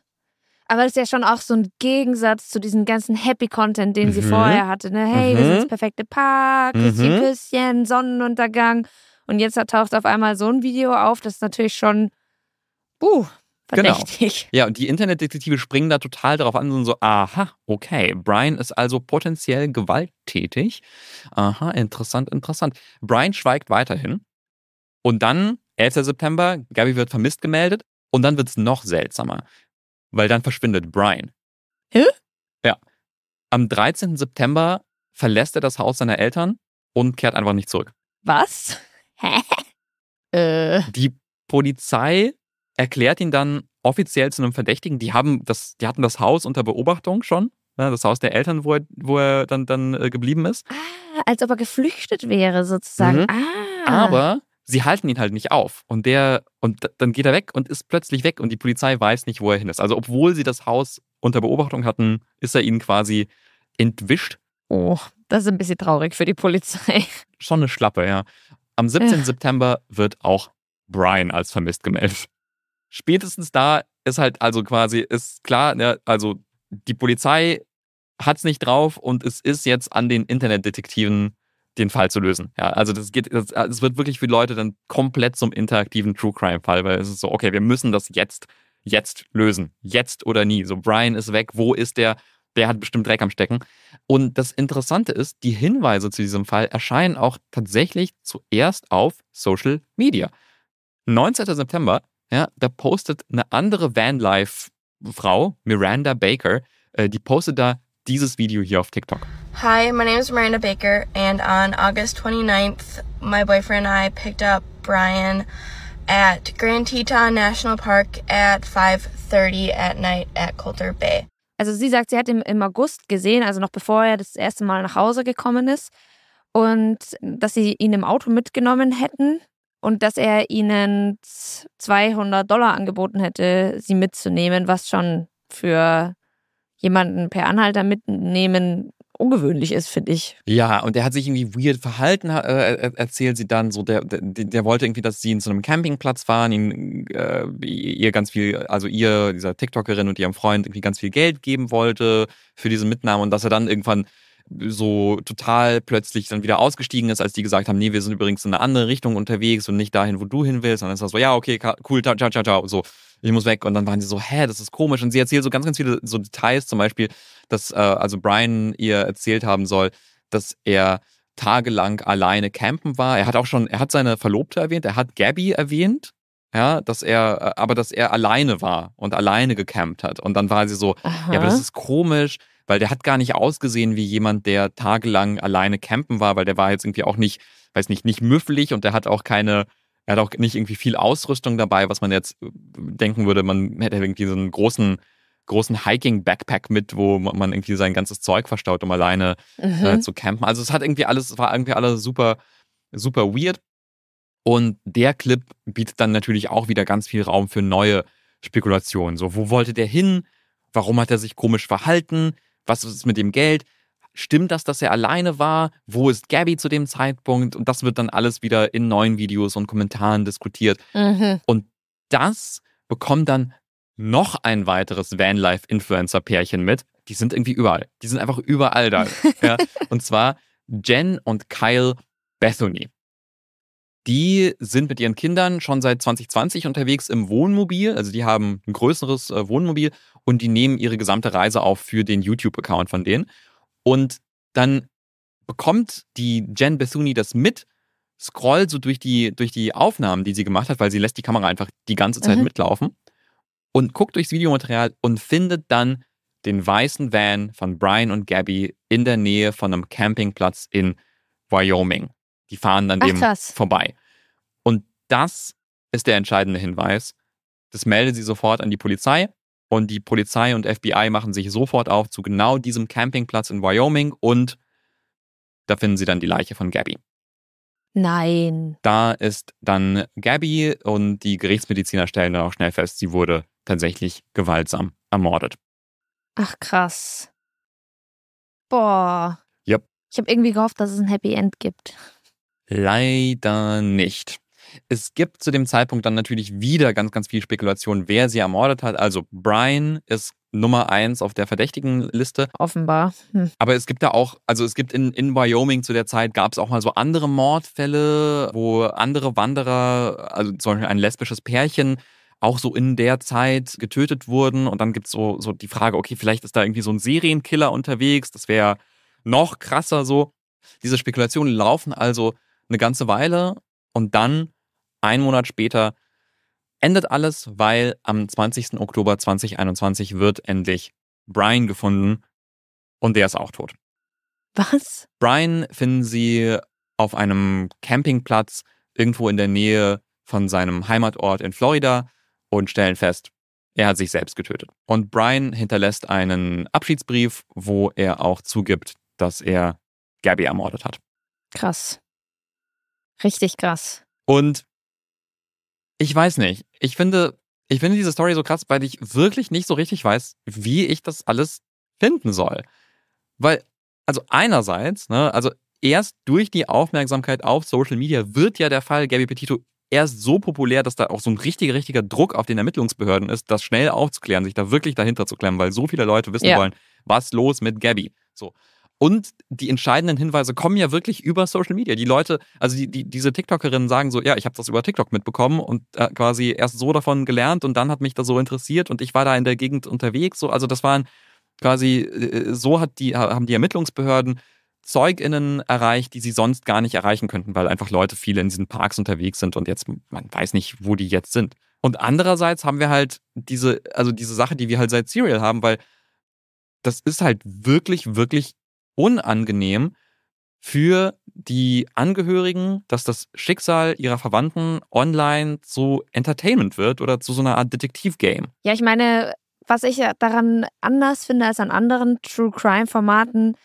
Aber das ist ja schon auch so ein Gegensatz zu diesem ganzen Happy Content, den mhm. sie vorher hatte. Ne? Hey, mhm. wir sind das perfekte Park, Küsschen, mhm. Küsschen, Sonnenuntergang. Und jetzt taucht auf einmal so ein Video auf, das ist natürlich schon Uh, verdächtig. Genau. Ja, und die Internetdetektive springen da total darauf an und sind so, aha, okay, Brian ist also potenziell gewalttätig. Aha, interessant, interessant. Brian schweigt weiterhin. Und dann, 11. September, Gabby wird vermisst gemeldet. Und dann wird es noch seltsamer, weil dann verschwindet Brian. Hä? Ja. Am 13. September verlässt er das Haus seiner Eltern und kehrt einfach nicht zurück. Was? Hä? Äh. Die Polizei erklärt ihn dann offiziell zu einem Verdächtigen. Die, haben das, die hatten das Haus unter Beobachtung schon, ne, das Haus der Eltern, wo er, wo er dann, dann äh, geblieben ist. Ah, als ob er geflüchtet wäre sozusagen. Mhm. Ah. Aber sie halten ihn halt nicht auf und der und dann geht er weg und ist plötzlich weg und die Polizei weiß nicht, wo er hin ist. Also obwohl sie das Haus unter Beobachtung hatten, ist er ihnen quasi entwischt. Oh, das ist ein bisschen traurig für die Polizei. Schon eine Schlappe, ja. Am 17. Ach. September wird auch Brian als vermisst gemeldet spätestens da ist halt also quasi, ist klar, ne, also die Polizei hat es nicht drauf und es ist jetzt an den Internetdetektiven den Fall zu lösen. Ja, also das geht, das, das, äh, wird wirklich für die Leute dann komplett zum interaktiven True Crime Fall, weil es ist so, okay, wir müssen das jetzt, jetzt lösen, jetzt oder nie. So Brian ist weg, wo ist der? Der hat bestimmt Dreck am Stecken. Und das Interessante ist, die Hinweise zu diesem Fall erscheinen auch tatsächlich zuerst auf Social Media. 19. September ja, da postet eine andere Vanlife-Frau, Miranda Baker, äh, die postet da dieses Video hier auf TikTok. Hi, my name is Miranda Baker and on August 29th, my boyfriend and I picked up Brian at Grand Teton National Park at 5:30 at night at Coulter Bay. Also sie sagt, sie hat ihn im August gesehen, also noch bevor er das erste Mal nach Hause gekommen ist und dass sie ihn im Auto mitgenommen hätten und dass er ihnen 200 Dollar angeboten hätte, sie mitzunehmen, was schon für jemanden per Anhalter mitnehmen ungewöhnlich ist, finde ich. Ja, und er hat sich irgendwie weird verhalten, äh, äh, erzählt sie dann. So, der, der, der, wollte irgendwie, dass sie in so einem Campingplatz fahren, ihn, äh, ihr ganz viel, also ihr, dieser TikTokerin und ihrem Freund irgendwie ganz viel Geld geben wollte für diese Mitnahme und dass er dann irgendwann so total plötzlich dann wieder ausgestiegen ist, als die gesagt haben, nee, wir sind übrigens in eine andere Richtung unterwegs und nicht dahin, wo du hin willst. Und dann ist das so, ja, okay, cool, ciao, ciao, ciao, so, ich muss weg. Und dann waren sie so, hä, das ist komisch. Und sie erzählt so ganz, ganz viele so Details, zum Beispiel, dass äh, also Brian ihr erzählt haben soll, dass er tagelang alleine campen war. Er hat auch schon, er hat seine Verlobte erwähnt, er hat Gabby erwähnt, ja, dass er, äh, aber dass er alleine war und alleine gecampt hat. Und dann war sie so, Aha. ja, aber das ist komisch, weil der hat gar nicht ausgesehen wie jemand, der tagelang alleine campen war, weil der war jetzt irgendwie auch nicht, weiß nicht, nicht müffelig und der hat auch keine, er hat auch nicht irgendwie viel Ausrüstung dabei, was man jetzt äh, denken würde, man hätte irgendwie so einen großen, großen Hiking-Backpack mit, wo man irgendwie sein ganzes Zeug verstaut, um alleine äh, mhm. äh, zu campen. Also es hat irgendwie alles, es war irgendwie alles super, super weird. Und der Clip bietet dann natürlich auch wieder ganz viel Raum für neue Spekulationen. So, wo wollte der hin? Warum hat er sich komisch verhalten? was ist mit dem Geld? Stimmt das, dass er alleine war? Wo ist Gabby zu dem Zeitpunkt? Und das wird dann alles wieder in neuen Videos und Kommentaren diskutiert. Mhm. Und das bekommt dann noch ein weiteres Vanlife-Influencer-Pärchen mit. Die sind irgendwie überall. Die sind einfach überall da. ja. Und zwar Jen und Kyle Bethany. Die sind mit ihren Kindern schon seit 2020 unterwegs im Wohnmobil. Also die haben ein größeres äh, Wohnmobil und die nehmen ihre gesamte Reise auf für den YouTube-Account von denen. Und dann bekommt die Jen Bethuni das mit, scrollt so durch die, durch die Aufnahmen, die sie gemacht hat, weil sie lässt die Kamera einfach die ganze Zeit mhm. mitlaufen und guckt durchs Videomaterial und findet dann den weißen Van von Brian und Gabby in der Nähe von einem Campingplatz in Wyoming. Die fahren dann Ach, dem krass. vorbei. Und das ist der entscheidende Hinweis. Das meldet sie sofort an die Polizei. Und die Polizei und FBI machen sich sofort auf zu genau diesem Campingplatz in Wyoming und da finden sie dann die Leiche von Gabby. Nein. Da ist dann Gabby und die Gerichtsmediziner stellen dann auch schnell fest, sie wurde tatsächlich gewaltsam ermordet. Ach krass. Boah. Yep. Ich habe irgendwie gehofft, dass es ein Happy End gibt. Leider nicht. Es gibt zu dem Zeitpunkt dann natürlich wieder ganz, ganz viel Spekulation, wer sie ermordet hat. Also Brian ist Nummer eins auf der verdächtigen Liste. Offenbar. Hm. Aber es gibt da auch, also es gibt in, in Wyoming zu der Zeit gab es auch mal so andere Mordfälle, wo andere Wanderer, also zum Beispiel ein lesbisches Pärchen, auch so in der Zeit getötet wurden. Und dann gibt es so, so die Frage, okay, vielleicht ist da irgendwie so ein Serienkiller unterwegs, das wäre noch krasser so. Diese Spekulationen laufen also eine ganze Weile und dann ein Monat später endet alles, weil am 20. Oktober 2021 wird endlich Brian gefunden und der ist auch tot. Was? Brian finden sie auf einem Campingplatz irgendwo in der Nähe von seinem Heimatort in Florida und stellen fest, er hat sich selbst getötet. Und Brian hinterlässt einen Abschiedsbrief, wo er auch zugibt, dass er Gabby ermordet hat. Krass. Richtig krass. Und ich weiß nicht. Ich finde, ich finde diese Story so krass, weil ich wirklich nicht so richtig weiß, wie ich das alles finden soll. Weil, also einerseits, ne, also erst durch die Aufmerksamkeit auf Social Media wird ja der Fall Gabby Petito erst so populär, dass da auch so ein richtiger, richtiger Druck auf den Ermittlungsbehörden ist, das schnell aufzuklären, sich da wirklich dahinter zu klemmen, weil so viele Leute wissen ja. wollen, was los mit Gabby. So. Und die entscheidenden Hinweise kommen ja wirklich über Social Media. Die Leute, also die, die, diese TikTokerinnen sagen so, ja, ich habe das über TikTok mitbekommen und äh, quasi erst so davon gelernt und dann hat mich das so interessiert und ich war da in der Gegend unterwegs. So, also das waren quasi, äh, so hat die, haben die Ermittlungsbehörden ZeugInnen erreicht, die sie sonst gar nicht erreichen könnten, weil einfach Leute viele in diesen Parks unterwegs sind und jetzt, man weiß nicht, wo die jetzt sind. Und andererseits haben wir halt diese, also diese Sache, die wir halt seit Serial haben, weil das ist halt wirklich, wirklich unangenehm für die Angehörigen, dass das Schicksal ihrer Verwandten online zu Entertainment wird oder zu so einer Art Detektivgame. Ja, ich meine, was ich daran anders finde als an anderen True Crime Formaten,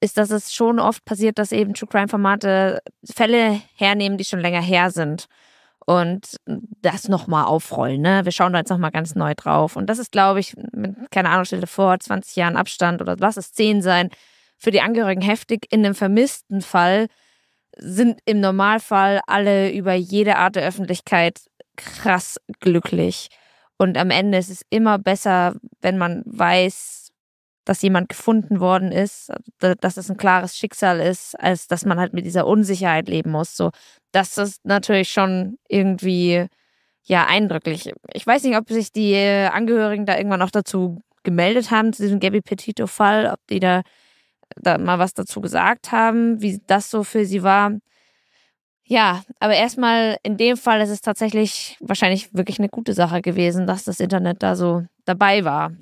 ist, dass es schon oft passiert, dass eben True Crime Formate Fälle hernehmen, die schon länger her sind und das nochmal aufrollen. Ne? Wir schauen da jetzt nochmal ganz neu drauf. Und das ist, glaube ich, mit, keine Ahnung, stelle vor, 20 Jahren Abstand oder was es 10 sein, für die Angehörigen heftig. In einem vermissten Fall sind im Normalfall alle über jede Art der Öffentlichkeit krass glücklich. Und am Ende ist es immer besser, wenn man weiß, dass jemand gefunden worden ist, dass es ein klares Schicksal ist, als dass man halt mit dieser Unsicherheit leben muss. So, das ist natürlich schon irgendwie ja eindrücklich. Ich weiß nicht, ob sich die äh, Angehörigen da irgendwann auch dazu gemeldet haben zu diesem Gabby Petito Fall, ob die da da mal was dazu gesagt haben, wie das so für sie war. Ja, aber erstmal in dem Fall ist es tatsächlich wahrscheinlich wirklich eine gute Sache gewesen, dass das Internet da so dabei war.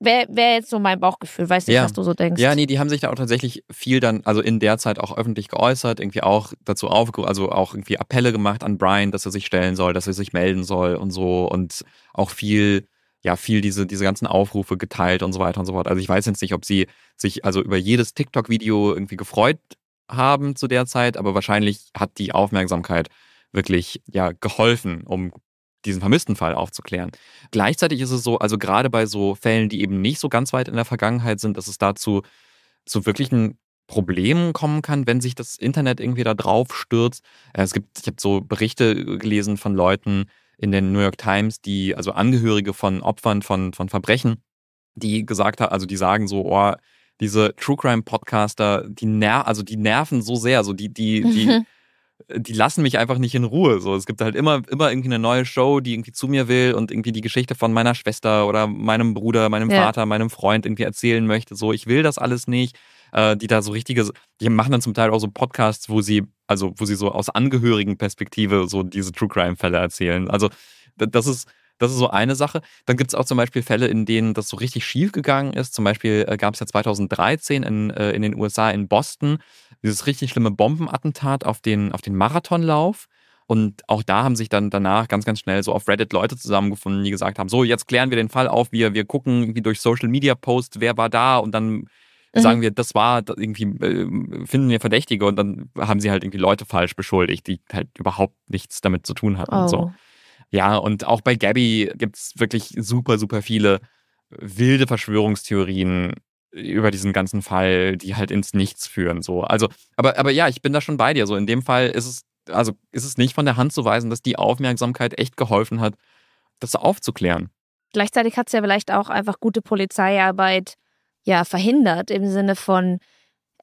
Wäre wär jetzt so mein Bauchgefühl, weißt du, ja. was du so denkst. Ja, nee, die haben sich da auch tatsächlich viel dann, also in der Zeit auch öffentlich geäußert, irgendwie auch dazu aufgerufen, also auch irgendwie Appelle gemacht an Brian, dass er sich stellen soll, dass er sich melden soll und so und auch viel ja viel diese, diese ganzen Aufrufe geteilt und so weiter und so fort. Also ich weiß jetzt nicht, ob sie sich also über jedes TikTok-Video irgendwie gefreut haben zu der Zeit, aber wahrscheinlich hat die Aufmerksamkeit wirklich ja geholfen, um diesen Vermisstenfall aufzuklären. Gleichzeitig ist es so, also gerade bei so Fällen, die eben nicht so ganz weit in der Vergangenheit sind, dass es dazu zu wirklichen Problemen kommen kann, wenn sich das Internet irgendwie da drauf stürzt. Äh, es gibt, ich habe so Berichte äh, gelesen von Leuten, in den New York Times, die, also Angehörige von Opfern von, von Verbrechen, die gesagt haben, also die sagen so, oh, diese True Crime Podcaster, die ner also die nerven so sehr, so die, die, die, mhm. die lassen mich einfach nicht in Ruhe. So, es gibt halt immer, immer irgendwie eine neue Show, die irgendwie zu mir will und irgendwie die Geschichte von meiner Schwester oder meinem Bruder, meinem ja. Vater, meinem Freund irgendwie erzählen möchte. So, ich will das alles nicht. Äh, die da so richtige, die machen dann zum Teil auch so Podcasts, wo sie also wo sie so aus Angehörigenperspektive so diese True Crime-Fälle erzählen. Also das ist, das ist so eine Sache. Dann gibt es auch zum Beispiel Fälle, in denen das so richtig schief gegangen ist. Zum Beispiel äh, gab es ja 2013 in, äh, in den USA in Boston dieses richtig schlimme Bombenattentat auf den, auf den Marathonlauf. Und auch da haben sich dann danach ganz, ganz schnell so auf Reddit Leute zusammengefunden, die gesagt haben: So, jetzt klären wir den Fall auf, wir, wir gucken wie durch Social Media Posts, wer war da und dann Mhm. sagen wir, das war irgendwie, äh, finden wir Verdächtige und dann haben sie halt irgendwie Leute falsch beschuldigt, die halt überhaupt nichts damit zu tun hatten. Oh. So. Ja, und auch bei Gabby gibt es wirklich super, super viele wilde Verschwörungstheorien über diesen ganzen Fall, die halt ins Nichts führen. So. Also, aber, aber ja, ich bin da schon bei dir. So, in dem Fall ist es, also ist es nicht von der Hand zu weisen, dass die Aufmerksamkeit echt geholfen hat, das aufzuklären. Gleichzeitig hat es ja vielleicht auch einfach gute Polizeiarbeit ja verhindert im Sinne von,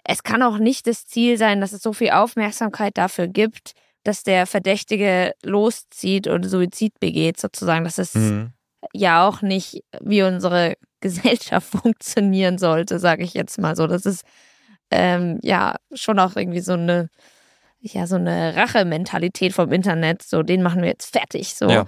es kann auch nicht das Ziel sein, dass es so viel Aufmerksamkeit dafür gibt, dass der Verdächtige loszieht und Suizid begeht, sozusagen. Das ist mhm. ja auch nicht, wie unsere Gesellschaft funktionieren sollte, sage ich jetzt mal so. Das ist ähm, ja schon auch irgendwie so eine, ja, so eine Rachementalität vom Internet. So, den machen wir jetzt fertig. So. Ja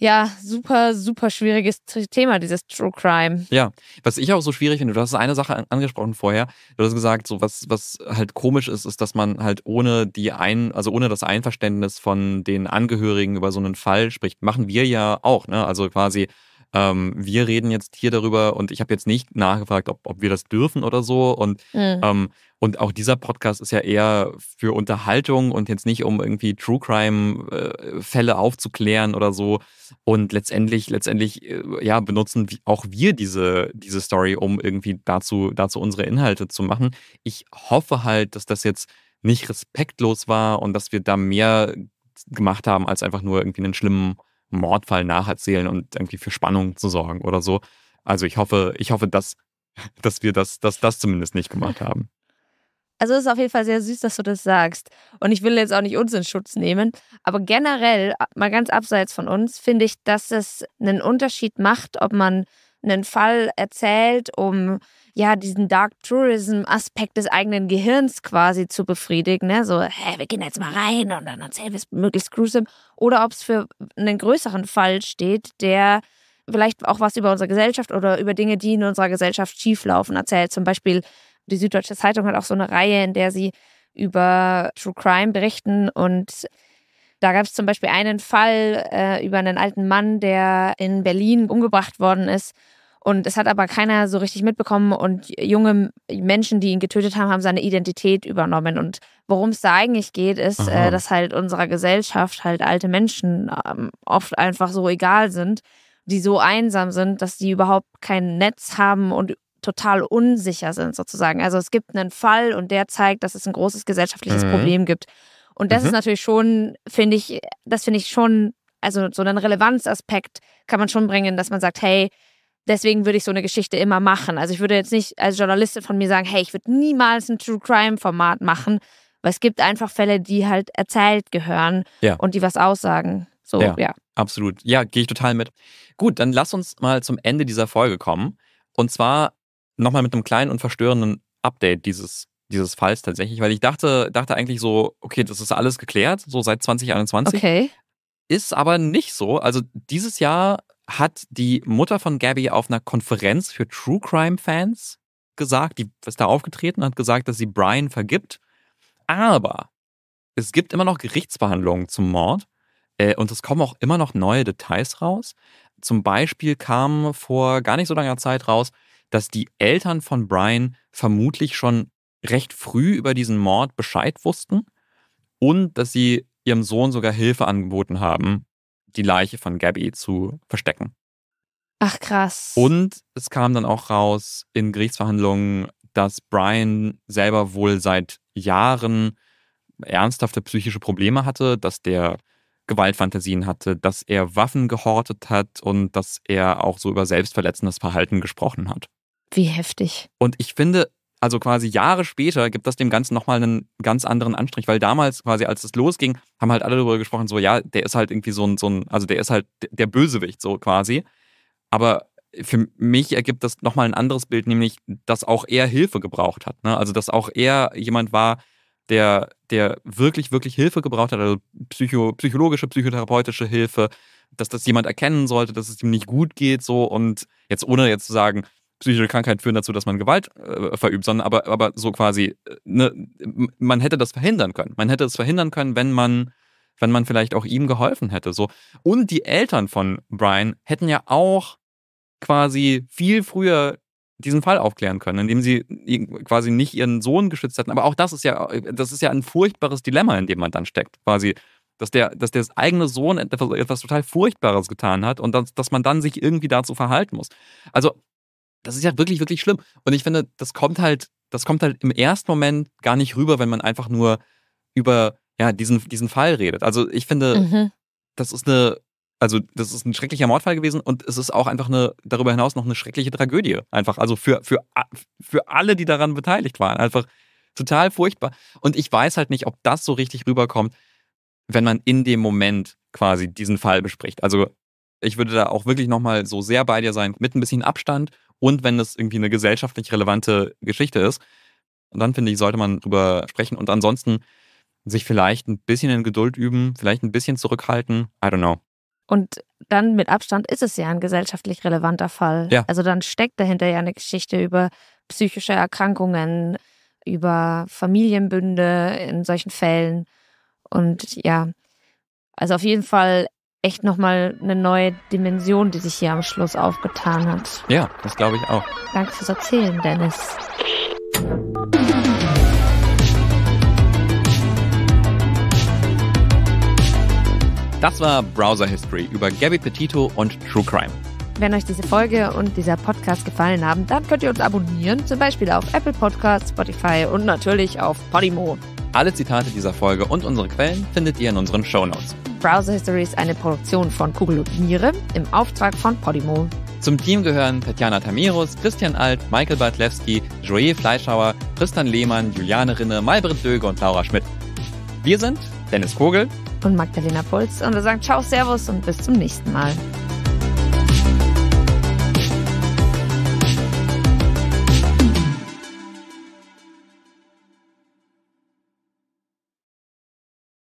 ja, super, super schwieriges Thema, dieses True Crime. Ja, was ich auch so schwierig finde, du hast eine Sache angesprochen vorher. Du hast gesagt, so was, was halt komisch ist, ist, dass man halt ohne die ein, also ohne das Einverständnis von den Angehörigen über so einen Fall spricht. Machen wir ja auch, ne? Also quasi ähm, wir reden jetzt hier darüber und ich habe jetzt nicht nachgefragt, ob, ob wir das dürfen oder so. Und, mhm. ähm, und auch dieser Podcast ist ja eher für Unterhaltung und jetzt nicht, um irgendwie True Crime-Fälle äh, aufzuklären oder so. Und letztendlich, letztendlich, äh, ja, benutzen auch wir diese, diese Story, um irgendwie dazu, dazu unsere Inhalte zu machen. Ich hoffe halt, dass das jetzt nicht respektlos war und dass wir da mehr gemacht haben, als einfach nur irgendwie einen schlimmen Mordfall nacherzählen und irgendwie für Spannung zu sorgen oder so. Also ich hoffe, ich hoffe, dass, dass wir das, dass das zumindest nicht gemacht haben. Also es ist auf jeden Fall sehr süß, dass du das sagst. Und ich will jetzt auch nicht uns in Schutz nehmen, aber generell, mal ganz abseits von uns, finde ich, dass es einen Unterschied macht, ob man einen Fall erzählt, um ja diesen Dark Tourism Aspekt des eigenen Gehirns quasi zu befriedigen, ne? so, hä, wir gehen jetzt mal rein und dann erzählen wir es möglichst gruesome, oder ob es für einen größeren Fall steht, der vielleicht auch was über unsere Gesellschaft oder über Dinge, die in unserer Gesellschaft schieflaufen, erzählt. Zum Beispiel die Süddeutsche Zeitung hat auch so eine Reihe, in der sie über True Crime berichten und da gab es zum Beispiel einen Fall äh, über einen alten Mann, der in Berlin umgebracht worden ist. Und es hat aber keiner so richtig mitbekommen. Und junge Menschen, die ihn getötet haben, haben seine Identität übernommen. Und worum es da eigentlich geht, ist, äh, dass halt unserer Gesellschaft halt alte Menschen ähm, oft einfach so egal sind, die so einsam sind, dass die überhaupt kein Netz haben und total unsicher sind sozusagen. Also es gibt einen Fall und der zeigt, dass es ein großes gesellschaftliches mhm. Problem gibt. Und das mhm. ist natürlich schon, finde ich, das finde ich schon, also so einen Relevanzaspekt kann man schon bringen, dass man sagt, hey, deswegen würde ich so eine Geschichte immer machen. Also ich würde jetzt nicht als Journalistin von mir sagen, hey, ich würde niemals ein True Crime Format machen, weil es gibt einfach Fälle, die halt erzählt gehören ja. und die was aussagen. So, ja. ja. Absolut. Ja, gehe ich total mit. Gut, dann lass uns mal zum Ende dieser Folge kommen. Und zwar nochmal mit einem kleinen und verstörenden Update dieses dieses Falls tatsächlich, weil ich dachte, dachte eigentlich so, okay, das ist alles geklärt, so seit 2021. Okay. Ist aber nicht so. Also dieses Jahr hat die Mutter von Gabby auf einer Konferenz für True Crime Fans gesagt, die ist da aufgetreten hat gesagt, dass sie Brian vergibt. Aber es gibt immer noch Gerichtsverhandlungen zum Mord äh, und es kommen auch immer noch neue Details raus. Zum Beispiel kam vor gar nicht so langer Zeit raus, dass die Eltern von Brian vermutlich schon recht früh über diesen Mord Bescheid wussten und dass sie ihrem Sohn sogar Hilfe angeboten haben, die Leiche von Gabby zu verstecken. Ach krass. Und es kam dann auch raus in Gerichtsverhandlungen, dass Brian selber wohl seit Jahren ernsthafte psychische Probleme hatte, dass der Gewaltfantasien hatte, dass er Waffen gehortet hat und dass er auch so über selbstverletzendes Verhalten gesprochen hat. Wie heftig. Und ich finde, also quasi Jahre später gibt das dem Ganzen nochmal einen ganz anderen Anstrich, weil damals quasi, als es losging, haben halt alle darüber gesprochen, so ja, der ist halt irgendwie so ein, so ein also der ist halt der Bösewicht so quasi. Aber für mich ergibt das nochmal ein anderes Bild, nämlich, dass auch er Hilfe gebraucht hat. Ne? Also, dass auch er jemand war, der, der wirklich, wirklich Hilfe gebraucht hat, also psycho, psychologische, psychotherapeutische Hilfe, dass das jemand erkennen sollte, dass es ihm nicht gut geht, so und jetzt ohne jetzt zu sagen, psychische Krankheiten führen dazu, dass man Gewalt äh, verübt, sondern aber, aber so quasi, äh, ne, man hätte das verhindern können. Man hätte es verhindern können, wenn man, wenn man vielleicht auch ihm geholfen hätte. So. Und die Eltern von Brian hätten ja auch quasi viel früher diesen Fall aufklären können, indem sie quasi nicht ihren Sohn geschützt hätten. Aber auch das ist ja, das ist ja ein furchtbares Dilemma, in dem man dann steckt. Quasi, dass der, dass der eigene Sohn etwas, etwas total Furchtbares getan hat und dass, dass man dann sich irgendwie dazu verhalten muss. Also das ist ja wirklich, wirklich schlimm. Und ich finde, das kommt halt, das kommt halt im ersten Moment gar nicht rüber, wenn man einfach nur über ja, diesen, diesen Fall redet. Also ich finde, mhm. das ist eine, also das ist ein schrecklicher Mordfall gewesen und es ist auch einfach eine, darüber hinaus noch eine schreckliche Tragödie. Einfach, also für, für, für alle, die daran beteiligt waren. Einfach total furchtbar. Und ich weiß halt nicht, ob das so richtig rüberkommt, wenn man in dem Moment quasi diesen Fall bespricht. Also ich würde da auch wirklich nochmal so sehr bei dir sein, mit ein bisschen Abstand und wenn das irgendwie eine gesellschaftlich relevante Geschichte ist, dann finde ich, sollte man drüber sprechen und ansonsten sich vielleicht ein bisschen in Geduld üben, vielleicht ein bisschen zurückhalten. I don't know. Und dann mit Abstand ist es ja ein gesellschaftlich relevanter Fall. Ja. Also dann steckt dahinter ja eine Geschichte über psychische Erkrankungen, über Familienbünde in solchen Fällen. Und ja, also auf jeden Fall echt nochmal eine neue Dimension, die sich hier am Schluss aufgetan hat. Ja, das glaube ich auch. Danke fürs Erzählen, Dennis. Das war Browser History über Gabby Petito und True Crime. Wenn euch diese Folge und dieser Podcast gefallen haben, dann könnt ihr uns abonnieren, zum Beispiel auf Apple Podcasts, Spotify und natürlich auf Podimo. Alle Zitate dieser Folge und unsere Quellen findet ihr in unseren Shownotes. Browser History ist eine Produktion von Kugel und Niere im Auftrag von Podimo. Zum Team gehören Tatjana Tamirus, Christian Alt, Michael Bartlewski, Joel Fleischhauer, Tristan Lehmann, Juliane Rinne, Malbrit Löge und Laura Schmidt. Wir sind Dennis Kogel und Magdalena Puls und wir sagen Ciao, Servus und bis zum nächsten Mal.